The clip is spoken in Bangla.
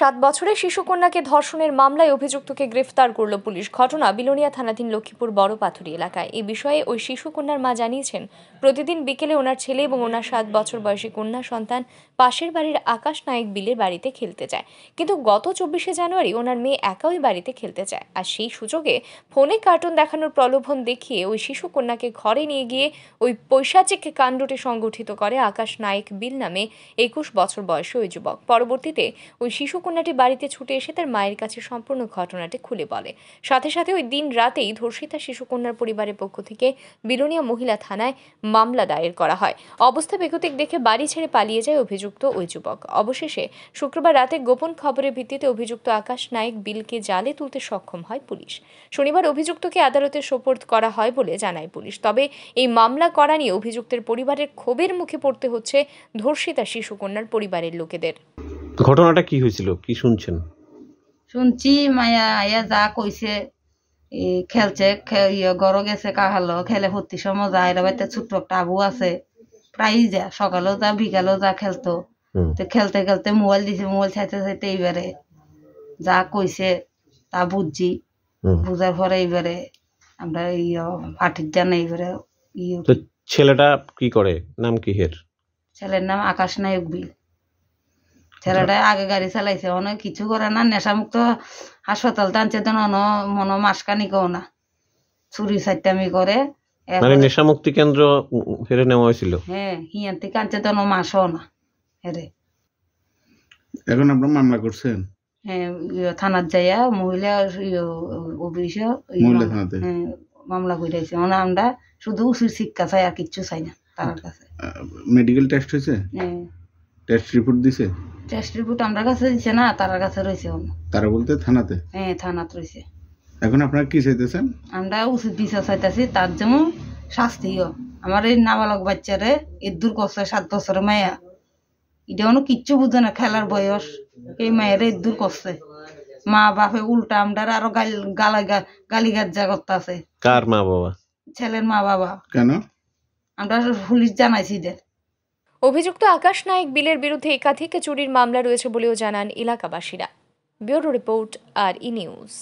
সাত বছরের শিশুকন্যাকে ধর্ষণের মামলায় অভিযুক্তকে গ্রেফতার করল পুলিশ ঘটনা বিলোনিয়া থানাধীন লক্ষ্মীপুর বড় পাথুরি এলাকায় এই বিষয়ে ওই শিশুকন্যার মা জানিয়েছেন প্রতিদিন বিকেলে ওনার ছেলে এবং ওনার সাত বছর বয়সী কন্যা সন্তান পাশের বাড়ির আকাশ নায়েক বিলের বাড়িতে খেলতে যায় কিন্তু গত চব্বিশে জানুয়ারি ওনার মেয়ে একা ওই বাড়িতে খেলতে যায় আর সেই সুযোগে ফোনে কার্টুন দেখানোর প্রলোভন দেখিয়ে ওই শিশুকন্যাকে ঘরে নিয়ে গিয়ে ওই পৈশাচিক কাণ্ডটি সংগঠিত করে আকাশ নায়েক বিল নামে একুশ বছর বয়সী ওই যুবক পরবর্তীতে ওই শিশু কন্যাটি বাড়িতে ছুটে এসে তার মায়ের কাছে সম্পূর্ণ ঘটনাটি খুলে বলে সাথে সাথে ওই দিন রাতেই ধর্ষিতা শিশুকন্যার পরিবারের পক্ষ থেকে বিলোনিয়া মহিলা থানায় মামলা দায়ের করা হয় অবস্থা বেগতিক দেখে বাড়ি ছেড়ে পালিয়ে যায় অভিযুক্ত ওই যুবক অবশেষে শুক্রবার রাতে গোপন খবরের ভিত্তিতে অভিযুক্ত আকাশ নায়েক বিলকে জালে তুলতে সক্ষম হয় পুলিশ শনিবার অভিযুক্তকে আদালতে সোপর্দ করা হয় বলে জানায় পুলিশ তবে এই মামলা করা নিয়ে অভিযুক্তের পরিবারের ক্ষোভের মুখে পড়তে হচ্ছে ধর্ষিতা শিশুকন্যার পরিবারের লোকেদের ঘটনাটা কি হয়েছিল কি শুনছেন শুনছি মায়া আয়া যা কইছে খেলছে ইয়ে গড় গেছে কাহালো খেলে ভর্তি সময় যায় বাড়িতে ছোট্ট একটা আবু আছে প্রায় যা সকালেও যা বিকালেও যা খেলতো তো খেলতে খেলতে মোবাইল দিছে মোবাইল চাইতে চাইতে এইবারে যা কইছে তা বুঝছি বুঝার পরে এইবারে আমরা ইয়ে পাঠির জানা এইবারে ইয়ে ছেলেটা কি করে নাম কি হের ছেলের নাম আকাশ নায়ক বিল ছেলেটা আগে গাড়ি চালাইছে অনেক কিছু করে না নেশামুক্ত হাসপাতাল টানছে তো অন মনো মাসকানিকেও না চুরি সাইটামি করে মানে নেশামুক্তি কেন্দ্র ফেরে নেওয়া হয়েছিল হ্যাঁ হিয়ার থেকে আনছে তো মাসও না হেরে এখন আপনার মামলা করছেন হ্যাঁ ইয়ে থানার যাইয়া মহিলা ইয়ে অফিসে ইয়ে হ্যাঁ, মামলা কইরাইছে মানে আমরা শুধু উচিত শিক্ষা চাই আর কিচ্ছু চাই না তার কাছে মেডিকেল টেস্ট হয়েছে হ্যাঁ। টেস্ট রিপোর্ট দিছে টেস্ট রিপোর্ট আমার কাছে দিছে না তার কাছে রয়েছে তারা বলতে থানাতে হ্যাঁ থানাতে রয়েছে এখন আপনারা কি চাইতেছেন আমরা উচিত বিচার চাইতেছি তার যেমন শাস্তি আমার এই নাবালক বাচ্চারে এর দূর কষ্ট সাত বছরের মায়া এটা অন্য কিচ্ছু বুঝে না খেলার বয়স এই মায়ের এর দূর করছে মা বাপে উল্টা আমরা আরো গালা গালি গাজ্জা করতে আছে কার মা বাবা ছেলের মা বাবা কেন আমরা পুলিশ জানাইছি দেখ অভিযুক্ত আকাশ নায়েক বিলের বিরুদ্ধে একাধিক চুরির মামলা রয়েছে বলেও জানান এলাকাবাসীরা bureau report R E news